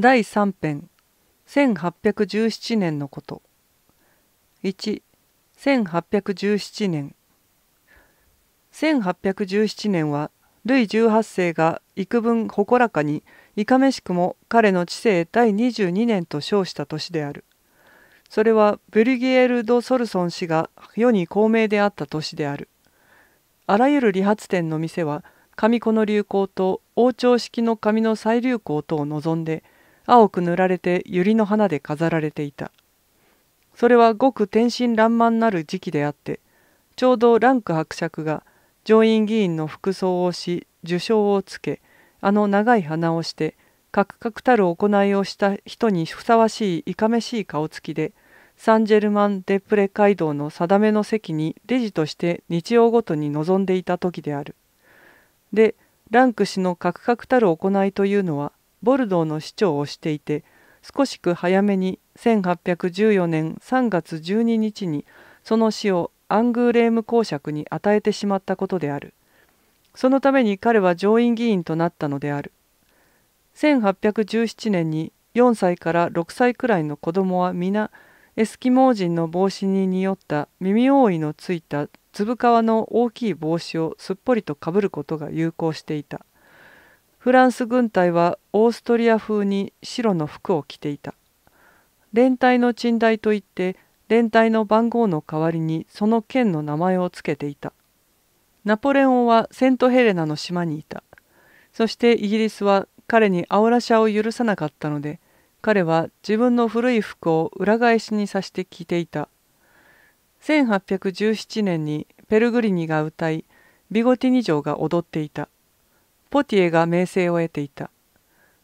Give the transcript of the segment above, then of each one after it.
第3編1817年のこと11817年1817年はルイ18世が幾分朗らかにいかめしくも彼の治世第22年と称した年であるそれはブリュギエル・ド・ソルソン氏が世に公明であった年であるあらゆる理髪店の店は紙子の流行と王朝式の紙の再流行とを望んで青く塗られて百合の花で飾られていたそれはごく天真爛漫なる時期であってちょうどランク伯爵が上院議員の服装をし受賞をつけあの長い鼻をしてカクカクたる行いをした人にふさわしいいかめしい顔つきでサンジェルマン・デ・プレ街道の定めの席にレジとして日曜ごとに臨んでいた時である。でランク氏のカクカクたる行いというのはボルドーの市長をしていて少しく早めに1814年3月12日にその死をアングーレーム公爵に与えてしまったことであるそのために彼は上院議員となったのである1817年に4歳から6歳くらいの子供は皆エスキモー人の帽子に匂った耳覆いのついた粒皮の大きい帽子をすっぽりとかぶることが有効していたフランス軍隊はオーストリア風に白の服を着ていた連隊の鎮台といって連隊の番号の代わりにその県の名前を付けていたナポレオンはセントヘレナの島にいたそしてイギリスは彼にアオラゃを許さなかったので彼は自分の古い服を裏返しにさして着ていた1817年にペルグリニが歌いビゴティニ城が踊っていた「ポティエが名声を得ていた。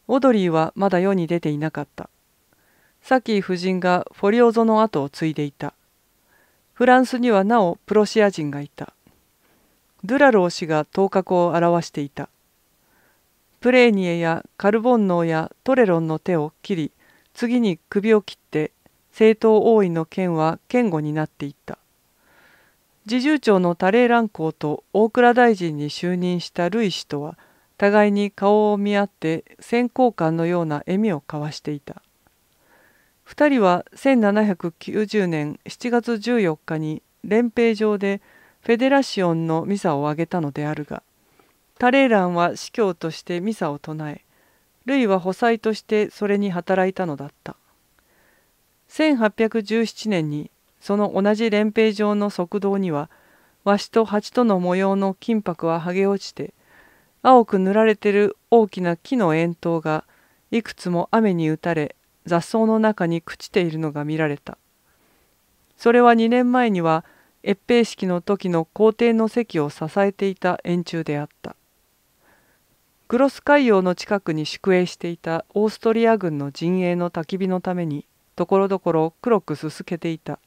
オドリーはまだ世に出ていなかった。サキー夫人がフォリオゾの後を継いでいた。フランスにはなおプロシア人がいた。ドゥラロー氏が頭角を表していた。プレーニエやカルボンノーやトレロンの手を切り、次に首を切って政党王位の剣は堅固になっていった。侍従長のタレーラン公と大蔵大臣に就任したルイ氏とは互いに顔を見合って線交官のような笑みを交わしていた2人は1790年7月14日に連平城でフェデラシオンのミサを挙げたのであるがタレーランは司教としてミサを唱えルイは補佐としてそれに働いたのだった1817年にその同じ連平城の側道にはわしと蜂との模様の金箔は剥げ落ちて青く塗られてる大きな木の円筒がいくつも雨に打たれ雑草の中に朽ちているのが見られたそれは2年前には閲兵式の時の皇帝の席を支えていた円柱であったグロス海洋の近くに宿営していたオーストリア軍の陣営の焚き火のためにところどころ黒くすすけていた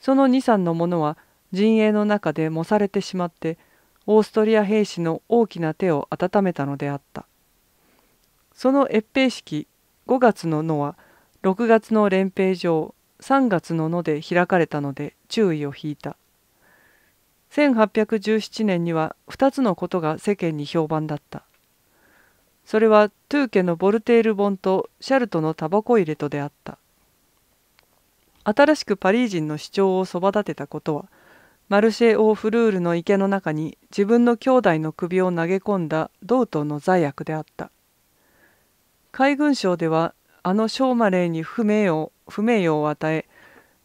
その2。3のものは陣営の中で燃されてしまってオーストリア兵士の大きな手を温めたのであったその閲兵式5月の野は6月の連兵場3月の野で開かれたので注意を引いた1817年には2つのことが世間に評判だったそれはトゥー家のボルテール本とシャルトのタバコ入れとであった新しくパリ人の主張をそば立てたことはマルシェ・オー・フルールの池の中に自分の兄弟の首を投げ込んだ道東の罪悪であった海軍省ではあのショーマレーに不名誉不名誉を与え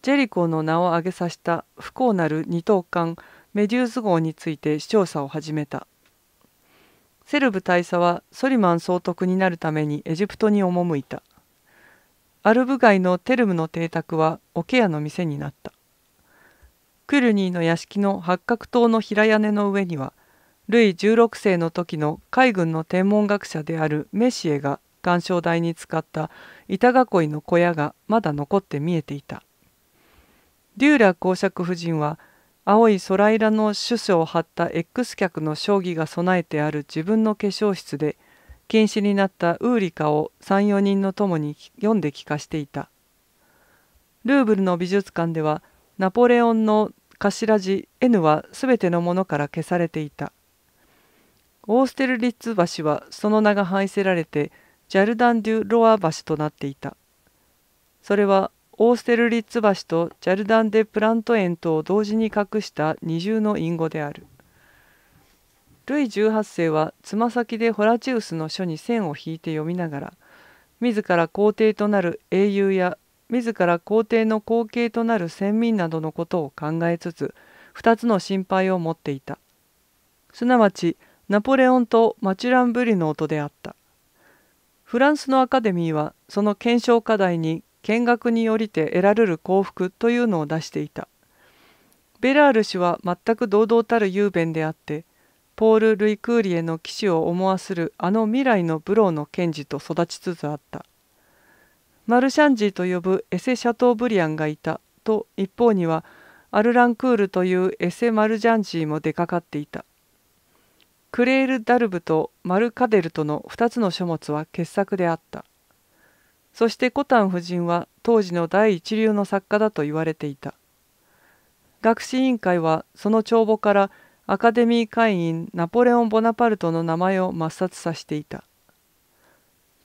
ジェリコーの名を挙げさせた不幸なる二等艦メデュース号について調査を始めたセルブ大佐はソリマン総督になるためにエジプトに赴いたアルブ街のテルムの邸宅は桶屋の店になったクルニーの屋敷の八角塔の平屋根の上にはルイ16世の時の海軍の天文学者であるメシエが鑑賞台に使った板囲いの小屋がまだ残って見えていたデューラ公爵夫人は青い空色の種子を張った X 脚の将棋が備えてある自分の化粧室で禁止になったウーリカを34人の友に読んで聞かしていたルーブルの美術館では「ナポレオンの頭字 N は全てのものから消されていた。オーステルリッツ橋はその名が廃せられてジャルダン・デュ・ロア橋となっていた。それはオーステルリッツ橋とジャルダン・デ・プラント園とを同時に隠した二重の隠語である。ルイ18世はつま先でホラチウスの書に線を引いて読みながら自ら皇帝となる英雄や自ら皇帝の後継となる先民などのことを考えつつ2つの心配を持っていたすなわちナポレオンとマチュランブリの音であったフランスのアカデミーはその検証課題に見学によりて得られる幸福というのを出していたベラール氏は全く堂々たる雄弁であってポール・ルイ・クーリエの騎士を思わするあの未来のブローの検事と育ちつつあった。マルシャンジーと呼ぶエセ・シャトーブリアンがいたと一方にはアルランクールというエセ・マルジャンジーも出かかっていたクレール・ダルブとマル・カデルとの2つの書物は傑作であったそしてコタン夫人は当時の第一流の作家だと言われていた学士委員会はその帳簿からアカデミー会員ナポレオン・ボナパルトの名前を抹殺させていた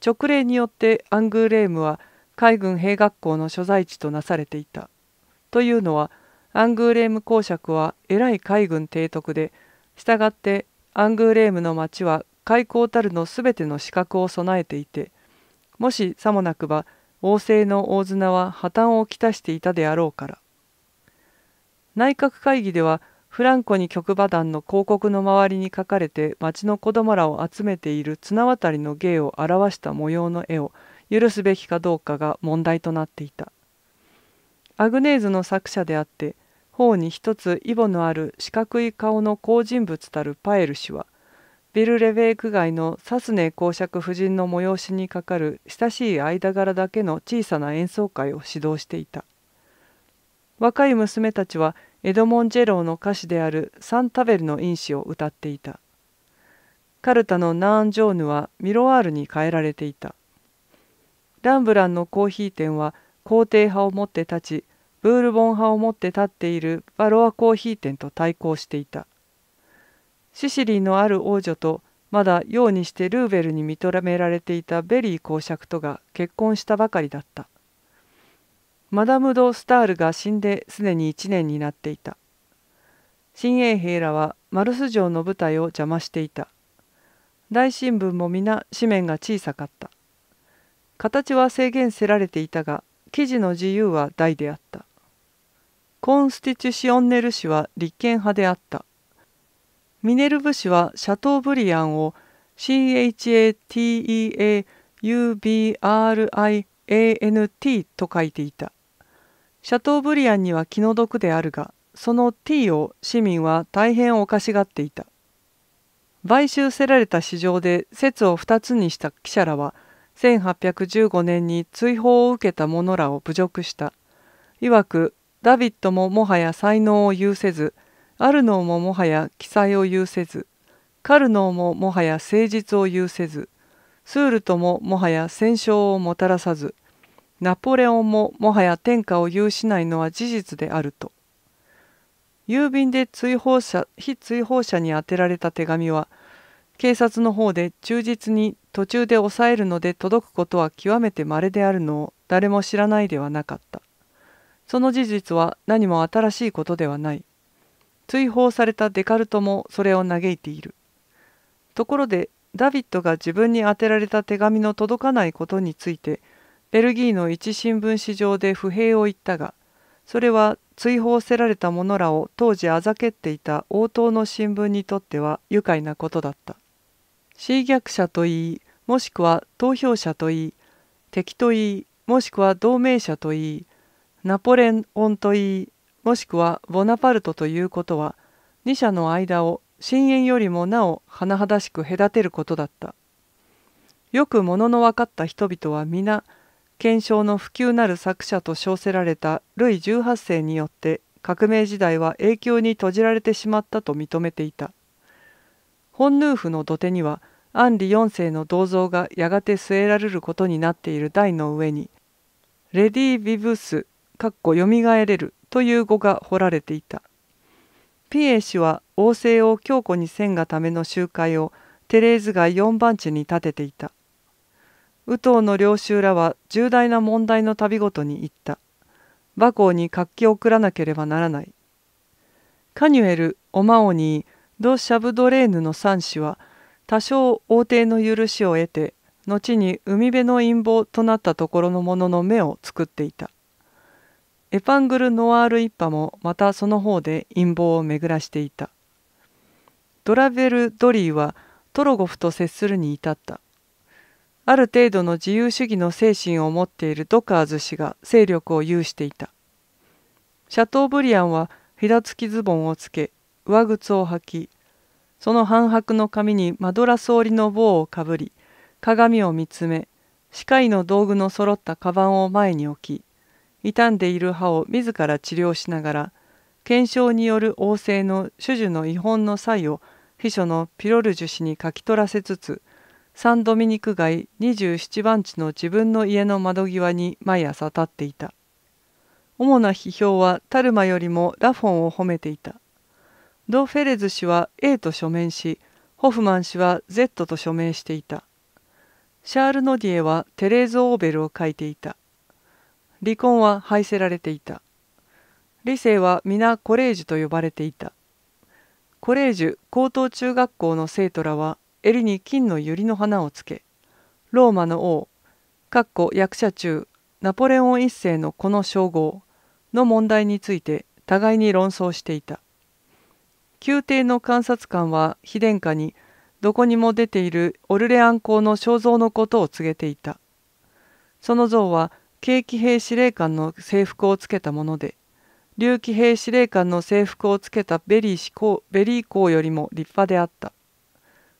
直令によってアングーレームは海軍兵学校の所在地となされていた。というのはアングーレーム公爵は偉い海軍提督で従ってアングーレームの町は開港たるのすべての資格を備えていてもしさもなくば王政の大綱は破綻をきたしていたであろうから内閣会議ではフランコに局馬団の広告の周りに書かれて町の子供らを集めている綱渡りの芸を表した模様の絵を許すべきかどうかが問題となっていたアグネーズの作者であって頬に一つイボのある四角い顔の好人物たるパエル氏はビル・レヴェク街のサスネ公爵夫人の催しにかかる親しい間柄だけの小さな演奏会を指導していた若い娘たちはエドモン・ジェローの歌詞であるサン・タベルの因子を歌っていたカルタのナーン・ジョーヌはミロワールに変えられていたランブランのコーヒー店は皇帝派をもって立ちブールボン派をもって立っているバロアコーヒー店と対抗していたシシリーのある王女とまだようにしてルーベルに認められていたベリー公爵とが結婚したばかりだったマダム・ド・スタールが死んですでに1年になっていた新衛兵らはマルス城の舞台を邪魔していた大新聞も皆紙面が小さかった形は制限せられていたが記事の自由は大であったコンスティチュシオンネル氏は立憲派であったミネルブ氏はシャトーブリアンを CHATEAUBRIANT と書いていたシャトーブリアンには気の毒であるがその T を市民は大変おかしがっていた買収せられた市場で説を2つにした記者らは「1815年に追放を受けた者らを侮辱した。いわくダビッドももはや才能を有せず、アルノーももはや記載を有せず、カルノーももはや誠実を有せず、スールトももはや戦勝をもたらさず、ナポレオンももはや天下を有しないのは事実であると。郵便で追放者、非追放者に宛てられた手紙は、警察の方で忠実に途中で抑えるので届くことは極めて稀であるのを誰も知らないではなかった。その事実は何も新しいことではない。追放されたデカルトもそれを嘆いている。ところでダビッドが自分に宛てられた手紙の届かないことについてベルギーの一新聞紙上で不平を言ったがそれは追放せられた者らを当時あざけっていた応答の新聞にとっては愉快なことだった。侵略者といいもしくは投票者といい敵といいもしくは同盟者といいナポレオンといいもしくはボナパルトということは二者の間を深淵よりもなお甚だしく隔てることだった。よくものの分かった人々は皆検証の普及なる作者と称せられたルイ18世によって革命時代は永久に閉じられてしまったと認めていた。本ヌーフの土手にはアンリ4世の銅像がやがて据えられることになっている台の上に「レディ・ビブス」かっこよみがえれるという語が彫られていたピエ氏は王政を強固にせんがための集会をテレーズ街4番地に立てていたウトウの領袖らは重大な問題の旅ごとに行った馬公に活気を送らなければならないカニュエル・オマオニー・ド・シャブドレーヌの三子は「多少王帝の許しを得て後に海辺の陰謀となったところのものの目を作っていたエパングル・ノワール一派もまたその方で陰謀を巡らしていたドラベル・ドリーはトロゴフと接するに至ったある程度の自由主義の精神を持っているドカーズ氏が勢力を有していたシャトーブリアンはひだつきズボンをつけ上靴を履きその半白の髪にマドラス織りの棒をかぶり、鏡を見つめ、歯科医の道具の揃ったカバンを前に置き、傷んでいる歯を自ら治療しながら、検証による王政の手術の違本の際を秘書のピロルジュ氏に書き取らせつつ、サンドミニク街27番地の自分の家の窓際に毎朝立っていた。主な批評はタルマよりもラフォンを褒めていた。ド・フェレズ氏は A と署名しホフマン氏は Z と署名していたシャール・ノディエはテレーズ・オーベルを書いていた離婚は廃せられていた理性は皆コレージュと呼ばれていたコレージュ高等中学校の生徒らは襟に金の百合の花をつけローマの王かっこ役者中ナポレオン一世のこの称号の問題について互いに論争していた宮廷の監察官は非殿下にどこにも出ているオルレアン公の肖像のことを告げていたその像は軽騎兵司令官の制服をつけたもので竜騎兵司令官の制服をつけたベリー氏公ベリー公よりも立派であった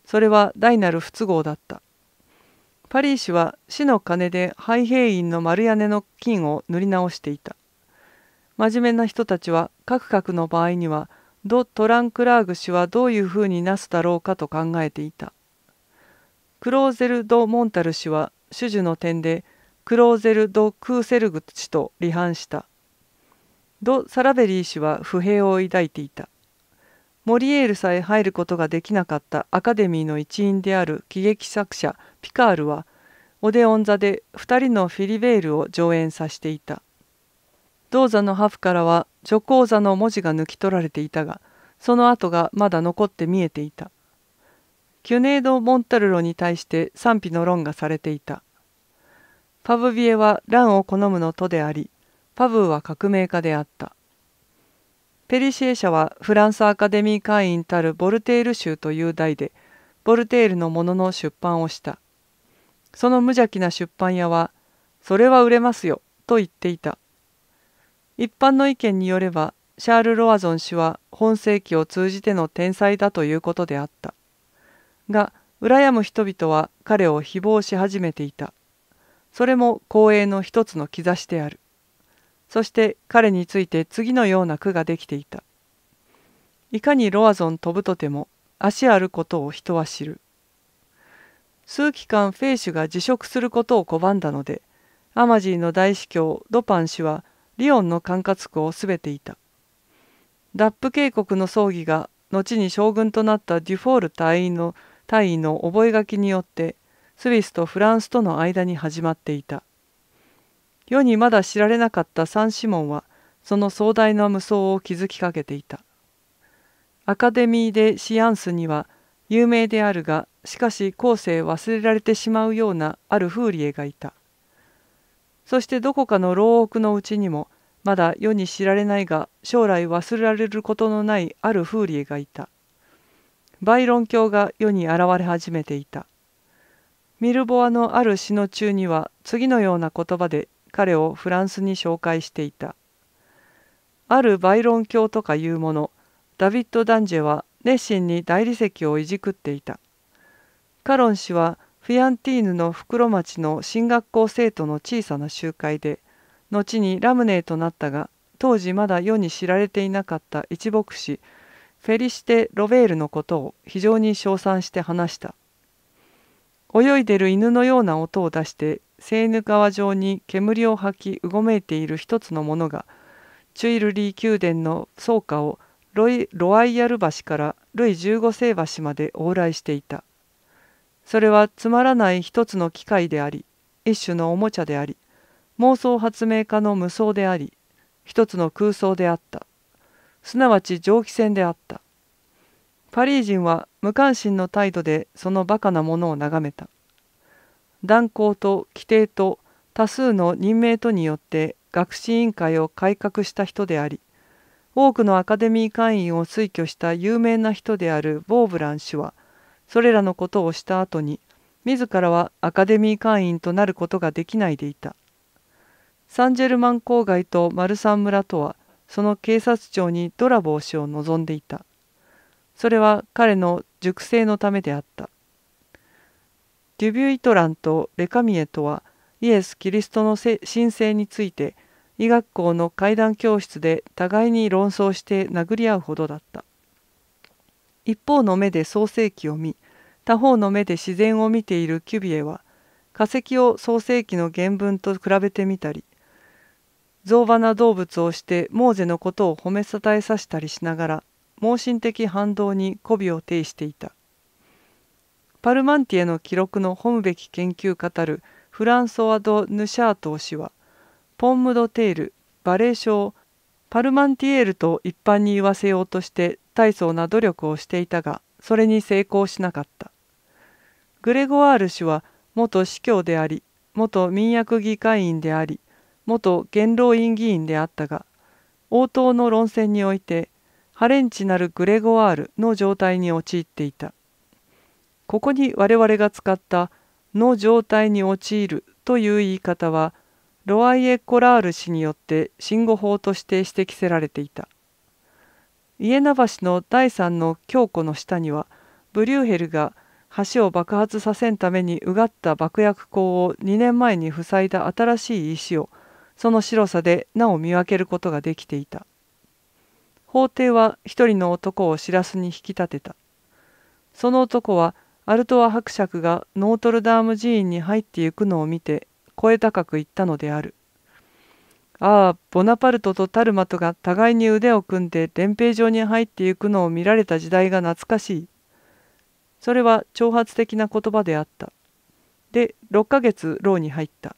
それは大なる不都合だったパリー氏は死の金で廃兵院の丸屋根の金を塗り直していた真面目な人たちはカクカクの場合にはド・トランクラーグ氏はどういうふうになすだろうかと考えていた。クローゼル・ド・モンタル氏は主樹の点でクローゼル・ド・クーセルグ氏と離反した。ド・サラベリー氏は不平を抱いていた。モリエールさえ入ることができなかったアカデミーの一員である喜劇作者ピカールはオデオン座で2人のフィリベールを上演させていた。銅座の破からは女皇座の文字が抜き取られていたがその跡がまだ残って見えていたキュネード・モンタルロに対して賛否の論がされていたパブビエは乱を好むのとでありパブーは革命家であったペリシエ社はフランスアカデミー会員たるボルテール州という題でボルテールのものの出版をしたその無邪気な出版屋は「それは売れますよ」と言っていた一般の意見によればシャール・ロワゾン氏は本世紀を通じての天才だということであったが羨む人々は彼を誹謗し始めていたそれも光栄の一つの兆しであるそして彼について次のような句ができていたいかにロアゾン飛ぶとても足あることを人は知る数期間フェイシュが辞職することを拒んだのでアマジーの大司教ドパン氏はリオンの管轄区をすべていた。ダップ渓谷の葬儀が後に将軍となったデュフォール隊員の大員の覚書によってスイスとフランスとの間に始まっていた。世にまだ知られなかったサンシモンはその壮大な無双を築きかけていた。アカデミー・でシアンスには有名であるがしかし後世忘れられてしまうようなあるフーリエがいた。そしてどこかの牢獄のうちにもまだ世に知られないが将来忘れられることのないあるフーリエがいたバイロン教が世に現れ始めていたミルボアのある詩の中には次のような言葉で彼をフランスに紹介していたあるバイロン教とかいうものダビッド・ダンジェは熱心に大理石をいじくっていたカロン氏はフィアンティーヌの袋町の進学校生徒の小さな集会で後にラムネーとなったが当時まだ世に知られていなかった一牧師フェリシテ・ロベールのことを非常に称賛して話した泳いでる犬のような音を出してセーヌ川上に煙を吐きうごめいている一つのものがチュイルリー宮殿の草花をロイロワイヤル橋からルイ15世橋まで往来していた。それはつまらない一つの機械であり一種のおもちゃであり妄想発明家の無双であり一つの空想であったすなわち蒸気船であったパリ人は無関心の態度でそのバカなものを眺めた断交と規定と多数の任命とによって学士委員会を改革した人であり多くのアカデミー会員を推挙した有名な人であるボーブラン氏はそれらのことをした後に自らはアカデミー会員となることができないでいたサンジェルマン郊外とマルサン村とはその警察庁にドラボー氏を望んでいたそれは彼の熟成のためであったデュビュイトランとレカミエとはイエス・キリストの神聖について医学校の階段教室で互いに論争して殴り合うほどだった一方の目で創世記を見他方の目で自然を見ているキュビエは化石を創世記の原文と比べてみたり造花な動物をしてモーゼのことを褒めたたえさせたりしながら盲信的反動に媚びを呈していたパルマンティエの記録の褒むべき研究家たるフランソワ・ド・ヌシャート氏はポンムド・テールバレエ賞パルマンティエールと一般に言わせようとして大層な努力をしていたがそれに成功しなかったグレゴワール氏は元司教であり元民約議会員であり元元老院議員であったが応答の論戦においてハレンチなるグレゴワールの状態に陥っていたここに我々が使った「の状態に陥る」という言い方はロワイエ・コラール氏によって信語法として指摘せられていた家名橋の第三の強固の下にはブリューヘルが橋を爆発させんためにうがった爆薬口を2年前に塞いだ新しい石をその白さでなお見分けることができていた法廷は一人の男を知らすに引き立てたその男はアルトワ伯爵がノートルダーム寺院に入ってゆくのを見て声高く言ったのであるああボナパルトとタルマトが互いに腕を組んで連兵場に入っていくのを見られた時代が懐かしいそれは挑発的な言葉であったで6ヶ月牢に入った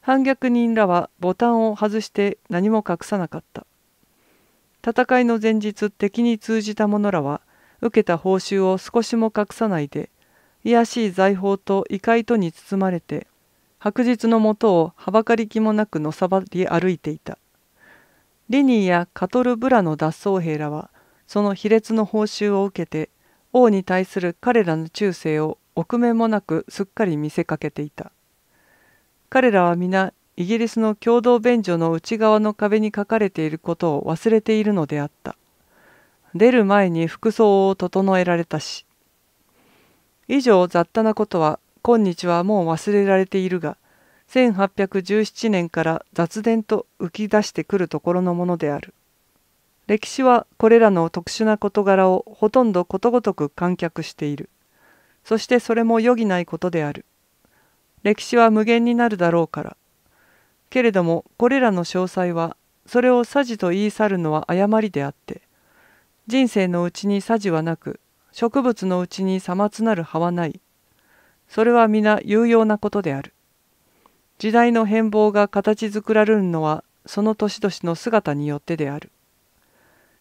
反逆人らはボタンを外して何も隠さなかった戦いの前日敵に通じた者らは受けた報酬を少しも隠さないで卑しい財宝と異界とに包まれて白日のもとをはばかり気もなくのさばり歩いていた。リニーやカトル・ブラの脱走兵らはその卑劣の報酬を受けて王に対する彼らの忠誠を臆面もなくすっかり見せかけていた。彼らは皆イギリスの共同便所の内側の壁に書かれていることを忘れているのであった。出る前に服装を整えられたし。以上雑多なことは今日はもう忘れられているが1817年から雑伝と浮き出してくるところのものである歴史はこれらの特殊な事柄をほとんどことごとく観客しているそしてそれも余儀ないことである歴史は無限になるだろうからけれどもこれらの詳細はそれをさじと言い去るのは誤りであって人生のうちにさじはなく植物のうちにさまつなる葉はないそれは皆有用なことである。時代の変貌が形作られるのはその年々の姿によってである。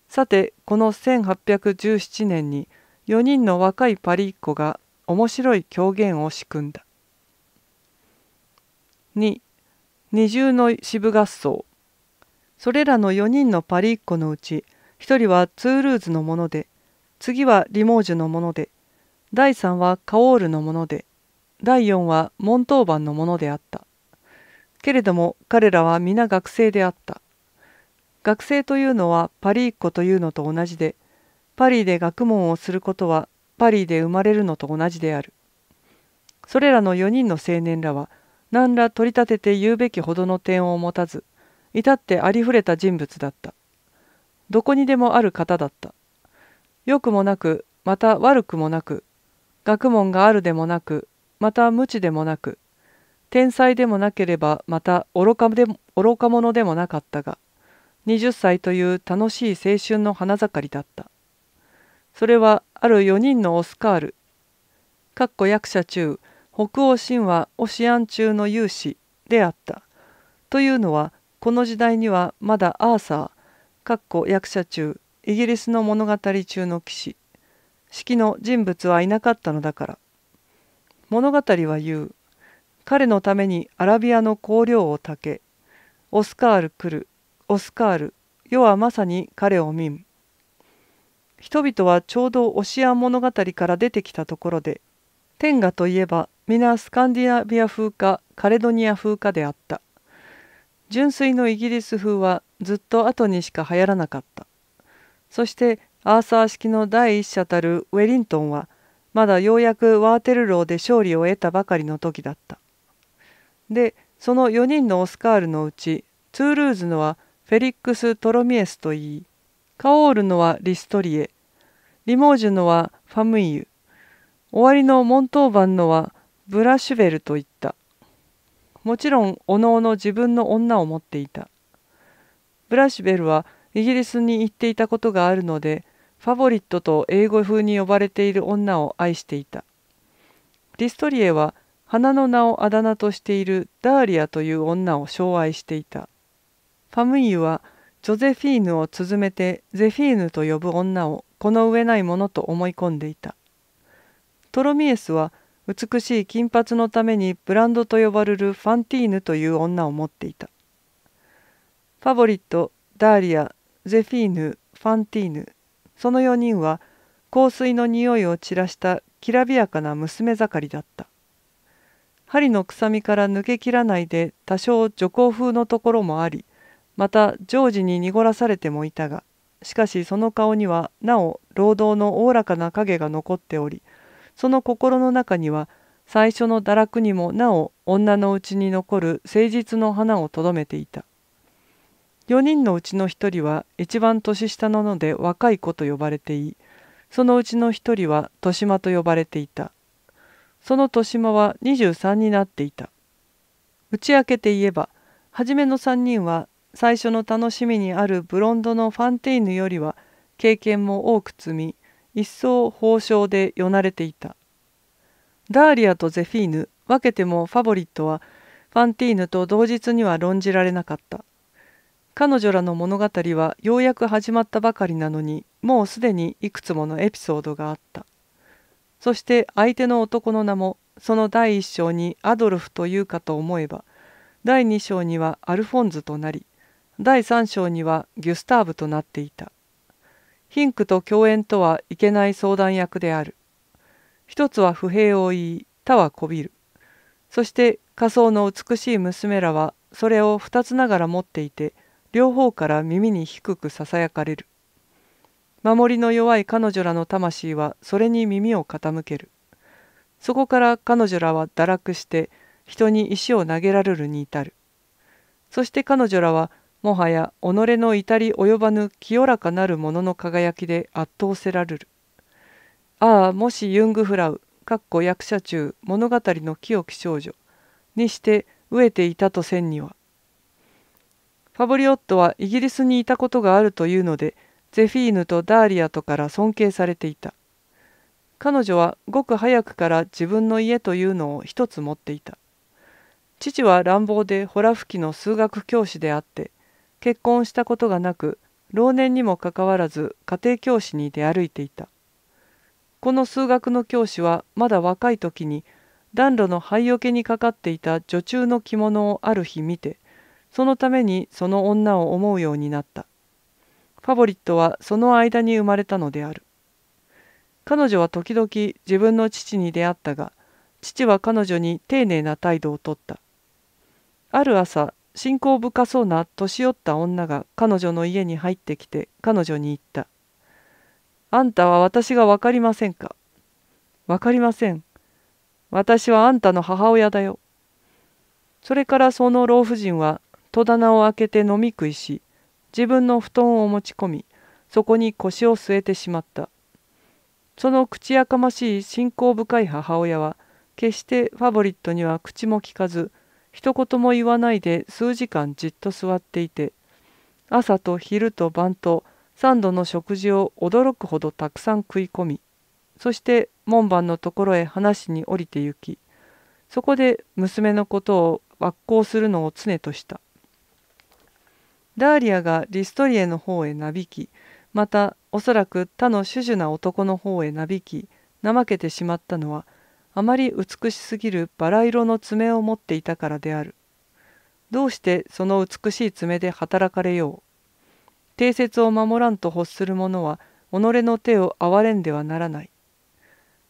さてこの1817年に4人の若いパリっ子が面白い狂言を仕組んだ。2二重の支部合奏それらの4人のパリっ子のうち1人はツールーズのもので次はリモージュのもので第3はカオールのもので第4は門当番のものであった。けれども彼らは皆学生であった。学生というのはパリー子というのと同じで、パリで学問をすることはパリで生まれるのと同じである。それらの4人の青年らは、何ら取り立てて言うべきほどの点を持たず、至ってありふれた人物だった。どこにでもある方だった。良くもなく、また悪くもなく、学問があるでもなく、また無知でもなく天才でもなければまた愚かで愚か者でもなかったが20歳という楽しい青春の花盛りだったそれはある4人のオスカールかっこ役者中北欧神話オシアン中の勇士であったというのはこの時代にはまだアーサーかっこ役者中イギリスの物語中の騎士式の人物はいなかったのだから物語は言う彼のためにアラビアの香料をたけオスカール来るオスカール世はまさに彼を見ん人々はちょうどオシアン物語から出てきたところで天下といえば皆スカンディナビア風かカレドニア風かであった純粋のイギリス風はずっと後にしか流行らなかったそしてアーサー式の第一者たるウェリントンはまだようやくワーテルローで勝利を得たばかりの時だった。で、その4人のオスカールのうち、トゥールーズのはフェリックス・トロミエスといい、カオールのはリストリエ、リモージュのはファムイユ、終わりのモントーバンのはブラシュベルといった。もちろん、おのおの自分の女を持っていた。ブラシュベルはイギリスに行っていたことがあるので、ファボリットと英語風に呼ばれている女を愛していた。ディストリエは花の名をあだ名としているダーリアという女を称愛していた。ファムイユはジョゼフィーヌを続めてゼフィーヌと呼ぶ女をこの上ないものと思い込んでいた。トロミエスは美しい金髪のためにブランドと呼ばれるファンティーヌという女を持っていた。ファボリット、ダーリア、ゼフィーヌ、ファンティーヌ、その4人は香水の匂いを散らしたきらびやかな娘盛りだった針の臭みから抜けきらないで多少徐行風のところもありまた常時に濁らされてもいたがしかしその顔にはなお労働のおおらかな影が残っておりその心の中には最初の堕落にもなお女のうちに残る誠実の花をとどめていた4人のうちの1人は一番年下なので若い子と呼ばれていそのうちの1人は豊島と呼ばれていたその豊島は23になっていた打ち明けて言えば初めの3人は最初の楽しみにあるブロンドのファンテイヌよりは経験も多く積み一層褒生でよなれていたダーリアとゼフィーヌ分けてもファボリットはファンティーヌと同日には論じられなかった彼女らの物語はようやく始まったばかりなのにもうすでにいくつものエピソードがあったそして相手の男の名もその第一章にアドルフというかと思えば第二章にはアルフォンズとなり第三章にはギュスターブとなっていたヒンクと共演とはいけない相談役である一つは不平を言い他はこびるそして仮想の美しい娘らはそれを二つながら持っていて両方から耳に低くささやかれる守りの弱い彼女らの魂はそれに耳を傾けるそこから彼女らは堕落して人に石を投げられるに至るそして彼女らはもはや己の至り及ばぬ清らかなるものの輝きで圧倒せられるああもしユングフラウかっこ役者中物語の清き少女にして飢えていたとせんにはファブリオットはイギリスにいたことがあるというのでゼフィーヌとダーリアとから尊敬されていた彼女はごく早くから自分の家というのを一つ持っていた父は乱暴でホラ吹きの数学教師であって結婚したことがなく老年にもかかわらず家庭教師に出歩いていたこの数学の教師はまだ若い時に暖炉の灰けにかかっていた女中の着物をある日見てそのためにその女を思うようになった。ファボリットはその間に生まれたのである。彼女は時々自分の父に出会ったが、父は彼女に丁寧な態度をとった。ある朝、信仰深そうな年寄った女が彼女の家に入ってきて彼女に言った。あんたは私が分かりませんかわかりません。私はあんたの母親だよ。それからその老婦人は戸棚を開けて飲み食いし自分の布団を持ち込みそこに腰を据えてしまったその口やかましい信仰深い母親は決してファボリットには口もきかず一言も言わないで数時間じっと座っていて朝と昼と晩と3度の食事を驚くほどたくさん食い込みそして門番のところへ話に降りて行きそこで娘のことを悪行するのを常とした。ダーリアがリストリエの方へなびきまたおそらく他の種々な男の方へなびき怠けてしまったのはあまり美しすぎるバラ色の爪を持っていたからであるどうしてその美しい爪で働かれよう定説を守らんと欲する者は己の手を憐れんではならない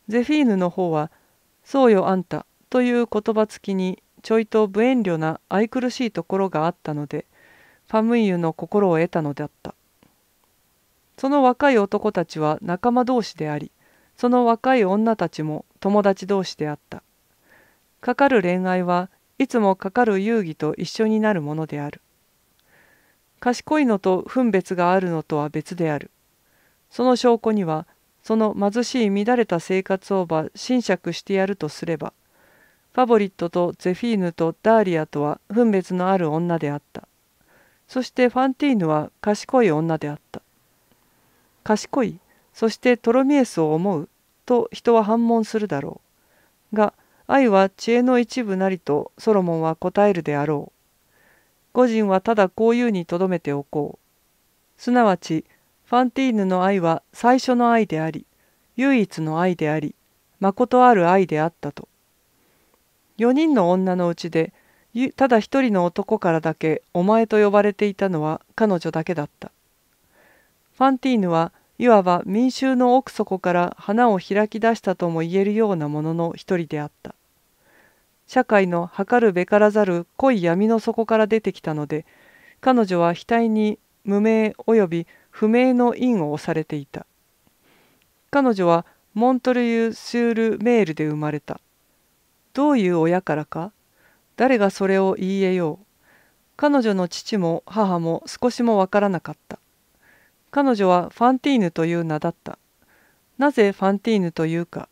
ゼフィーヌの方は「そうよあんた」という言葉付きにちょいと無遠慮な愛くるしいところがあったのでファムイユの心を得たのあったその若い男たちは仲間同士でありその若い女たちも友達同士であったかかる恋愛はいつもかかる遊戯と一緒になるものである賢いのと分別があるのとは別であるその証拠にはその貧しい乱れた生活をば侵釈してやるとすればファボリットとゼフィーヌとダーリアとは分別のある女であったそしてファンティーヌは賢い女であった賢いそしてトロミエスを思うと人は反問するだろうが愛は知恵の一部なりとソロモンは答えるであろう個人はただこういうにとどめておこうすなわちファンティーヌの愛は最初の愛であり唯一の愛でありまことある愛であったと4人の女のうちでただ一人の男からだけお前と呼ばれていたのは彼女だけだった。ファンティーヌはいわば民衆の奥底から花を開き出したとも言えるようなものの一人であった。社会の測るべからざる濃い闇の底から出てきたので、彼女は額に無名及び不明の印を押されていた。彼女はモントルユ・シュール・メールで生まれた。どういう親からか誰がそれを言い得よう彼女の父も母も少しもわからなかった彼女はファンティーヌという名だったなぜファンティーヌというか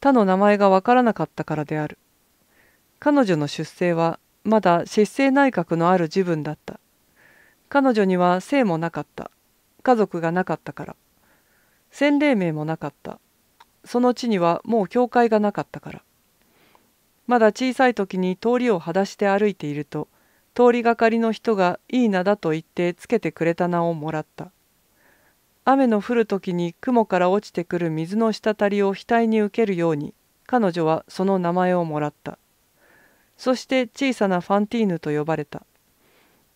他の名前がわからなかったからである彼女の出生はまだ失政内閣のある自分だった彼女には姓もなかった家族がなかったから洗礼名もなかったその地にはもう教会がなかったからまだ小さい時に通りを裸足で歩いていると通りがかりの人がいい名だと言ってつけてくれた名をもらった雨の降る時に雲から落ちてくる水の滴りを額に受けるように彼女はその名前をもらったそして小さなファンティーヌと呼ばれた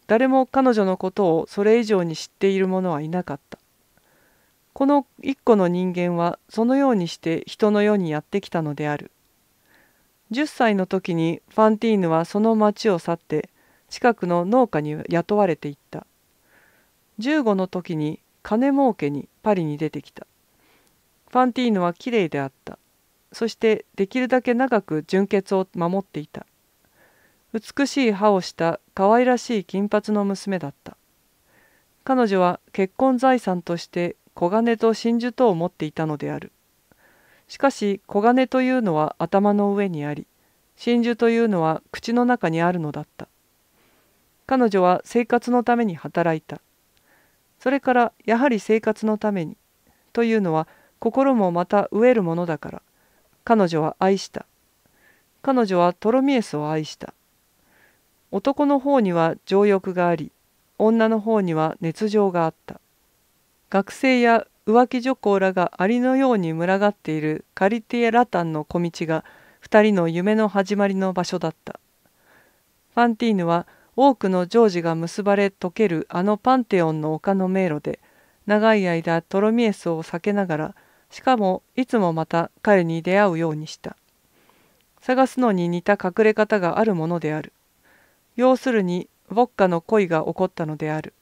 誰も彼女のことをそれ以上に知っている者はいなかったこの一個の人間はそのようにして人の世にやってきたのである10歳の時にファンティーヌはその町を去って近くの農家に雇われていった15の時に金儲けにパリに出てきたファンティーヌはきれいであったそしてできるだけ長く純潔を守っていた美しい歯をした可愛らしい金髪の娘だった彼女は結婚財産として黄金と真珠とを持っていたのであるしかし黄金というのは頭の上にあり真珠というのは口の中にあるのだった彼女は生活のために働いたそれからやはり生活のためにというのは心もまた飢えるものだから彼女は愛した彼女はトロミエスを愛した男の方には情欲があり女の方には熱情があった学生や浮気女行らがありのように群がっているカリティエラタンの小道が2人の夢の始まりの場所だった。ファンティーヌは多くのジョージが結ばれ溶けるあのパンテオンの丘の迷路で長い間トロミエスを避けながらしかもいつもまた彼に出会うようにした。探すのに似た隠れ方があるものである。要するに、ウォッカの恋が起こったのである。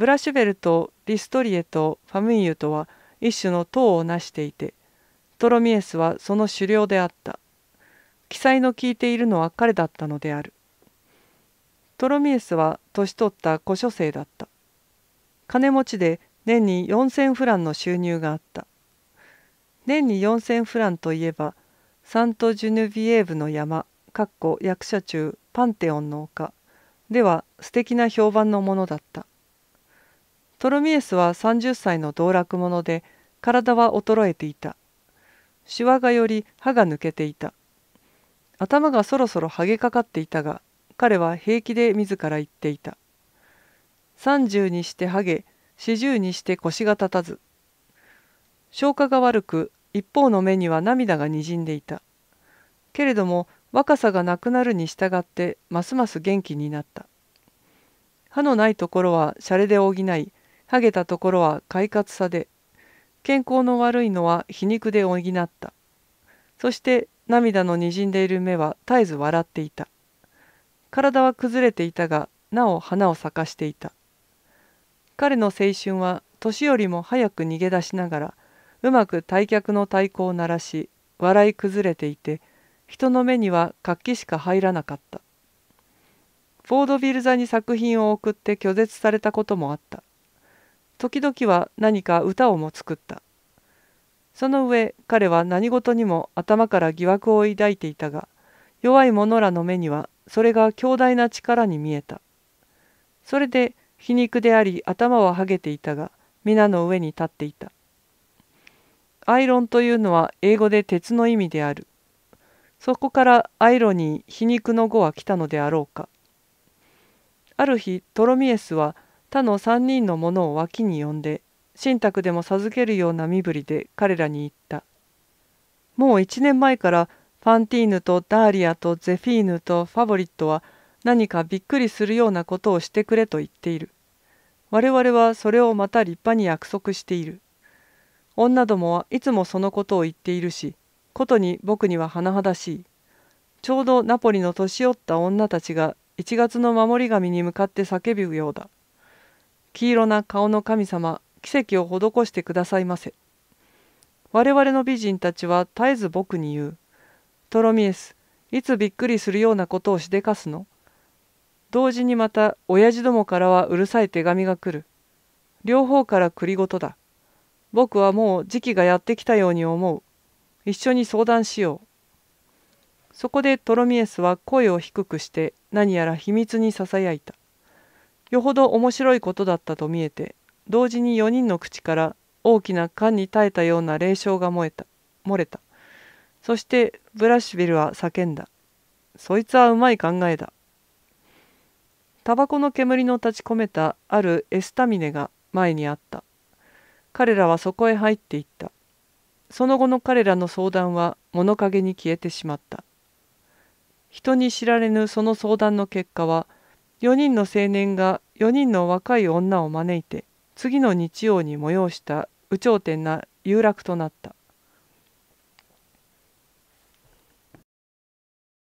ブラシュベルとリストリエとファムイユとは一種の塔を成していてトロミエスはその狩猟であった記載の聞いているのは彼だったのであるトロミエスは年取った古書生だった金持ちで年に4,000フランの収入があった年に4,000フランといえばサント・ジュヌビエーブの山役者中パンテオンの丘では素敵な評判のものだったトロミエスは30歳の道楽者で体は衰えていたしわがより歯が抜けていた頭がそろそろはげかかっていたが彼は平気で自ら言っていた30にしてハゲ40にして腰が立たず消化が悪く一方の目には涙がにじんでいたけれども若さがなくなるに従ってますます元気になった歯のないところはシャレで補いハゲたところは快活さで、健康の悪いのは皮肉で補った。そして涙のにじんでいる目は絶えず笑っていた。体は崩れていたが、なお花を咲かしていた。彼の青春は年よりも早く逃げ出しながら、うまく退却の太鼓を鳴らし、笑い崩れていて、人の目には活気しか入らなかった。フォードビル座に作品を送って拒絶されたこともあった。時々は何か歌をも作った。その上彼は何事にも頭から疑惑を抱いていたが弱い者らの目にはそれが強大な力に見えた。それで皮肉であり頭ははげていたが皆の上に立っていた。アイロンというのは英語で鉄の意味である。そこからアイロニー皮肉の語は来たのであろうか。ある日トロミエスは他の3人の者を脇に呼んで信託でも授けるような身振りで彼らに言ったもう1年前からファンティーヌとダーリアとゼフィーヌとファボリットは何かびっくりするようなことをしてくれと言っている我々はそれをまた立派に約束している女どもはいつもそのことを言っているしことに僕には甚だしいちょうどナポリの年寄った女たちが1月の守り神に向かって叫ぶようだ黄色な顔の神様、奇跡を施してくださいませ。我々の美人たちは絶えず僕に言う。トロミエス、いつびっくりするようなことをしでかすの同時にまた、親父どもからはうるさい手紙が来る。両方から繰りごとだ。僕はもう時期がやってきたように思う。一緒に相談しよう。そこでトロミエスは声を低くして何やら秘密にささやいた。よほど面白いことだったと見えて同時に4人の口から大きな缶に耐えたような霊障が漏れた漏れたそしてブラッシュビルは叫んだそいつはうまい考えだタバコの煙の立ち込めたあるエスタミネが前にあった彼らはそこへ入っていったその後の彼らの相談は物陰に消えてしまった人に知られぬその相談の結果は4人の青年が4人の若い女を招いて次の日曜に催した有頂天な遊楽となった。